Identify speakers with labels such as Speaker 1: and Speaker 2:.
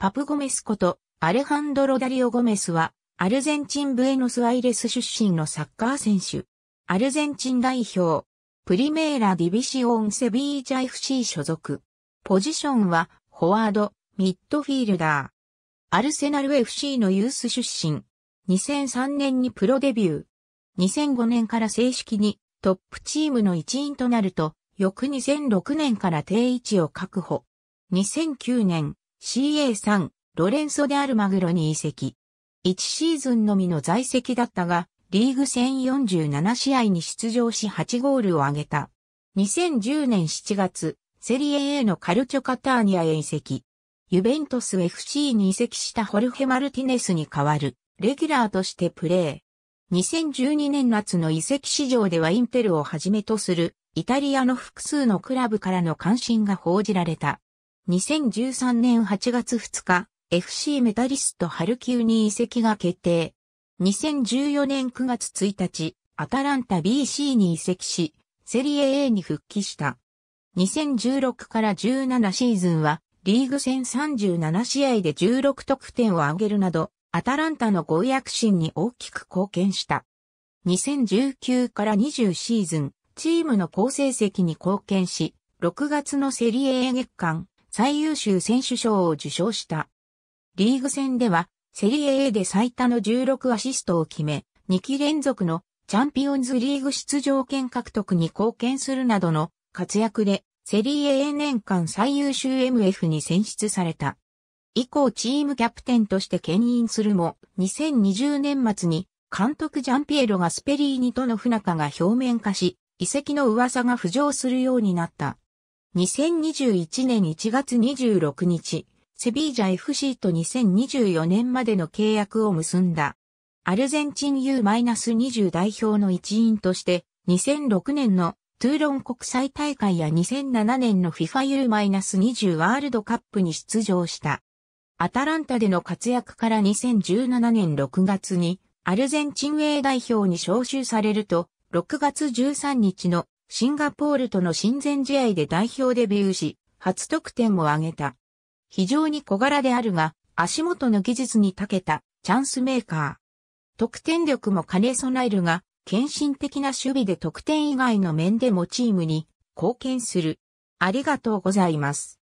Speaker 1: パプゴメスことアレハンドロ・ダリオ・ゴメスは、アルゼンチンブエノスアイレス出身のサッカー選手。アルゼンチン代表。プリメーラ・ディビシオン・セビージャ FC 所属。ポジションは、フォワード、ミッドフィールダー。アルセナル FC のユース出身。2003年にプロデビュー。2005年から正式にトップチームの一員となると、翌2006年から定位置を確保。2009年、CA3、ロレンソ・であるマグロに移籍。1シーズンのみの在籍だったが、リーグ戦47試合に出場し8ゴールを挙げた。2010年7月、セリエ A のカルチョカターニアへ移籍。ユベントス FC に移籍したホルヘ・マルティネスに代わる、レギュラーとしてプレー。2012年夏の移籍市場ではインテルをはじめとする、イタリアの複数のクラブからの関心が報じられた。2013年8月2日、FC メタリストハルキウに移籍が決定。2014年9月1日、アタランタ BC に移籍し、セリエ A に復帰した。2016から17シーズンは、リーグ戦37試合で16得点を挙げるなど、アタランタの合躍心に大きく貢献した。2019から20シーズン、チームの好成績に貢献し、6月のセリエ A 月間最優秀選手賞を受賞した。リーグ戦では、セリエ A で最多の16アシストを決め、2期連続のチャンピオンズリーグ出場権獲得に貢献するなどの活躍で、セリエ A 年間最優秀 MF に選出された。以降チームキャプテンとして牽引するも、2020年末に監督ジャンピエロがスペリーニとの不仲が表面化し、遺跡の噂が浮上するようになった。2021年1月26日、セビージャ FC と2024年までの契約を結んだ。アルゼンチン U-20 代表の一員として、2006年のトゥーロン国際大会や2007年の FIFAU-20 ワールドカップに出場した。アタランタでの活躍から2017年6月にアルゼンチン A 代表に招集されると、6月13日のシンガポールとの親善試合で代表デビューし、初得点を挙げた。非常に小柄であるが、足元の技術に長けたチャンスメーカー。得点力も兼ね備えるが、献身的な守備で得点以外の面でもチームに貢献する。ありがとうございます。